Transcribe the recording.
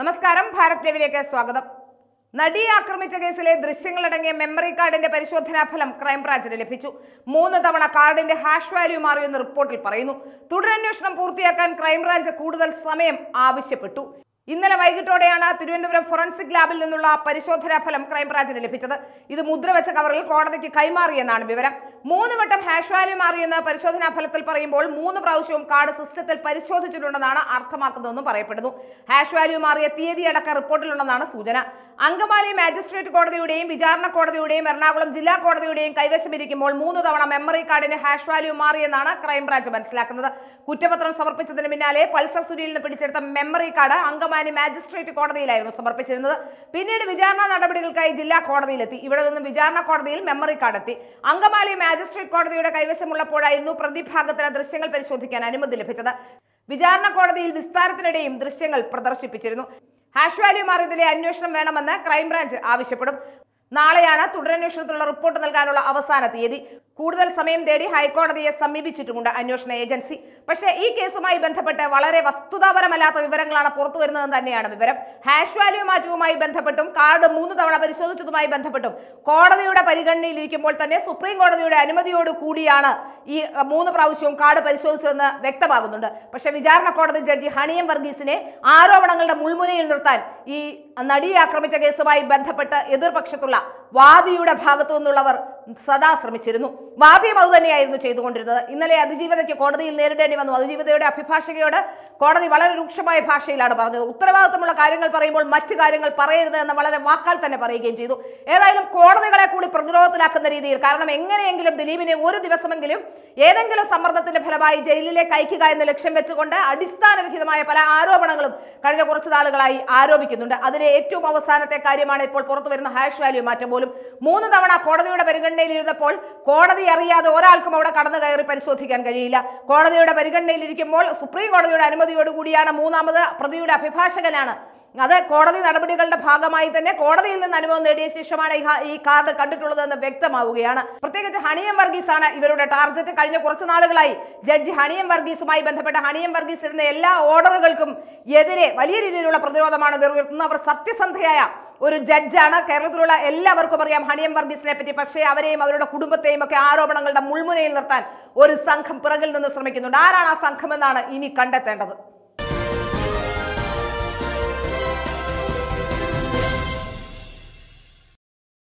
നമസ്കാരം ഭാരത് ലൈവിലേക്ക് സ്വാഗതം നടിയെ ആക്രമിച്ച കേസിലെ ദൃശ്യങ്ങളടങ്ങിയ മെമ്മറി കാർഡിന്റെ പരിശോധനാ ഫലം ക്രൈംബ്രാഞ്ചിന് ലഭിച്ചു മൂന്ന് തവണ കാർഡിന്റെ ഹാഷ് വാല്യൂ മാറിയെന്ന് റിപ്പോർട്ടിൽ പറയുന്നു തുടരന്വേഷണം പൂർത്തിയാക്കാൻ ക്രൈംബ്രാഞ്ച് കൂടുതൽ സമയം ആവശ്യപ്പെട്ടു ഇന്നലെ വൈകിട്ടോടെയാണ് തിരുവനന്തപുരം ഫോറൻസിക് ലാബിൽ നിന്നുള്ള പരിശോധനാ ഫലം ക്രൈംബ്രാഞ്ചിന് ലഭിച്ചത് ഇത് മുദ്രവെച്ച കവറിൽ കോടതിക്ക് കൈമാറിയെന്നാണ് വിവരം മൂന്ന് വട്ടം ഹാഷ് വാല്യൂ മാറിയെന്ന് പരിശോധനാ ഫലത്തിൽ പറയുമ്പോൾ മൂന്ന് പ്രാവശ്യവും കാർഡ് സിസ്റ്റത്തിൽ പരിശോധിച്ചിട്ടുണ്ടെന്നാണ് അർത്ഥമാക്കുന്നതെന്നും പറയപ്പെടുന്നു ഹാഷ് വാല്യൂ മാറിയ തീയതി അടക്ക റിപ്പോർട്ടിലുണ്ടെന്നാണ് സൂചന അങ്കമാലി മാജിസ്ട്രേറ്റ് കോടതിയുടെയും വിചാരണ കോടതിയുടെയും എറണാകുളം ജില്ലാ കോടതിയുടെയും കൈവശമിരിക്കുമ്പോൾ മൂന്ന് തവണ മെമ്മറി കാർഡിന്റെ ഹാഷ് വാല്യൂ മാറിയെന്നാണ് ക്രൈംബ്രാഞ്ച് മനസ്സിലാക്കുന്നത് കുറ്റപത്രം സമർപ്പിച്ചതിന് പിന്നാലെ പൾസർ നിന്ന് പിടിച്ചെടുത്ത മെമ്മറി കാർഡ് അങ്കമാലി മാജിസ്ട്രേറ്റ് കോടതിയിലായിരുന്നു സമർപ്പിച്ചിരുന്നത് പിന്നീട് വിചാരണ നടപടികൾക്കായി ജില്ലാ കോടതിയിലെത്തി ഇവിടെ നിന്നും വിചാരണ കോടതിയിൽ മെമ്മറി കാർഡ് എത്തി അങ്കമാലി മാജിസ്ട്രേറ്റ് കോടതിയുടെ കൈവശമുള്ളപ്പോഴായിരുന്നു പ്രതിഭാഗത്തിന് ദൃശ്യങ്ങൾ പരിശോധിക്കാൻ അനുമതി ലഭിച്ചത് വിചാരണ കോടതിയിൽ വിസ്താരത്തിനിടെയും ദൃശ്യങ്ങൾ പ്രദർശിപ്പിച്ചിരുന്നു ഹാഷ് ഇതിലെ അന്വേഷണം വേണമെന്ന് ക്രൈംബ്രാഞ്ച് ആവശ്യപ്പെടും നാളെയാണ് തുടരന്വേഷണത്തിനുള്ള റിപ്പോർട്ട് നൽകാനുള്ള അവസാന തീയതി കൂടുതൽ സമയം തേടി ഹൈക്കോടതിയെ സമീപിച്ചിട്ടുമുണ്ട് അന്വേഷണ ഏജൻസി പക്ഷേ ഈ കേസുമായി ബന്ധപ്പെട്ട് വളരെ വസ്തുതാപരമല്ലാത്ത വിവരങ്ങളാണ് പുറത്തു വരുന്നതെന്ന് തന്നെയാണ് വിവരം ഹാഷ് വാല്യൂ മാറ്റവുമായി ബന്ധപ്പെട്ടും കാർഡ് മൂന്ന് തവണ പരിശോധിച്ചതുമായി ബന്ധപ്പെട്ടും കോടതിയുടെ പരിഗണനയിലിരിക്കുമ്പോൾ തന്നെ സുപ്രീം കോടതിയുടെ അനുമതിയോട് കൂടിയാണ് ഈ മൂന്ന് പ്രാവശ്യവും കാർഡ് പരിശോധിച്ചതെന്ന് വ്യക്തമാകുന്നുണ്ട് പക്ഷേ വിചാരണ കോടതി ജഡ്ജി ഹണിയം വർഗീസിനെ ആരോപണങ്ങളുടെ മുൾമുനയിൽ നിർത്താൻ ഈ നടിയെ ആക്രമിച്ച കേസുമായി ബന്ധപ്പെട്ട് എതിർപക്ഷത്തുള്ള വാദിയുടെ ഭാഗത്തു നിന്നുള്ളവർ സദാ ശ്രമിച്ചിരുന്നു വാദ്യം അതുതന്നെയായിരുന്നു ചെയ്തുകൊണ്ടിരുന്നത് ഇന്നലെ അതിജീവതയ്ക്ക് കോടതിയിൽ നേരിടേണ്ടി വന്നു അതിജീവതയുടെ അഭിഭാഷകയോട് കോടതി വളരെ രൂക്ഷമായ ഭാഷയിലാണ് പറഞ്ഞത് ഉത്തരവാദിത്തമുള്ള കാര്യങ്ങൾ പറയുമ്പോൾ മറ്റു കാര്യങ്ങൾ പറയരുത് എന്ന് വളരെ വാക്കാൽ തന്നെ പറയുകയും ചെയ്തു ഏതായാലും കോടതികളെ കൂടി പ്രതിരോധത്തിലാക്കുന്ന രീതിയിൽ കാരണം എങ്ങനെയെങ്കിലും ദിലീപിനെ ഒരു ദിവസമെങ്കിലും ഏതെങ്കിലും സമ്മർദ്ദത്തിന്റെ ഫലമായി ജയിലിലേക്ക് അയക്കുക എന്ന ലക്ഷ്യം വെച്ചുകൊണ്ട് അടിസ്ഥാനരഹിതമായ പല ആരോപണങ്ങളും കഴിഞ്ഞ കുറച്ച് നാളുകളായി ആരോപിക്കുന്നുണ്ട് അതിലെ ഏറ്റവും അവസാനത്തെ കാര്യമാണ് ഇപ്പോൾ പുറത്തു വരുന്ന ഹാഷ് വാല്യൂ മാറ്റം പോലും മൂന്ന് തവണ കോടതിയുടെ പരിഗണനയിലിരുന്നപ്പോൾ കോടതി അറിയാതെ ഒരാൾക്കും അവിടെ കടന്നു കയറി പരിശോധിക്കാൻ കഴിയില്ല കോടതിയുടെ ഇരിക്കുമ്പോൾ സുപ്രീം കോടതിയുടെ അനുമതിയോടുകൂടിയാണ് മൂന്നാമത് പ്രതിയുടെ അഭിഭാഷകനാണ് അത് കോടതി നടപടികളുടെ ഭാഗമായി തന്നെ കോടതിയിൽ നിന്ന് അനുഭവം നേടിയ ശേഷമാണ് ഈ കാർഡ് കണ്ടിട്ടുള്ളതെന്ന് വ്യക്തമാവുകയാണ് പ്രത്യേകിച്ച് ഹണിയം വർഗീസ് ആണ് ഇവരുടെ ടാർഗറ്റ് കഴിഞ്ഞ കുറച്ചു നാളുകളായി ജഡ്ജി ഹണിയം വർഗീസുമായി ബന്ധപ്പെട്ട ഹണിയം വർഗീസ് ഇടുന്ന എല്ലാ ഓർഡറുകൾക്കും എതിരെ വലിയ രീതിയിലുള്ള പ്രതിരോധമാണ് ഇവർ ഉയർത്തുന്നത് അവർ സത്യസന്ധയായ ഒരു ജഡ്ജാണ് കേരളത്തിലുള്ള എല്ലാവർക്കും അറിയാം ഹണിയം വർഗീസിനെ പറ്റി പക്ഷേ അവരെയും അവരുടെ കുടുംബത്തെയും ഒക്കെ ആരോപണങ്ങളുടെ മുൾമുനയിൽ നിർത്താൻ ഒരു സംഘം പിറകിൽ നിന്ന് ശ്രമിക്കുന്നുണ്ട് ആരാണ് ആ സംഘമെന്നാണ് ഇനി കണ്ടെത്തേണ്ടത്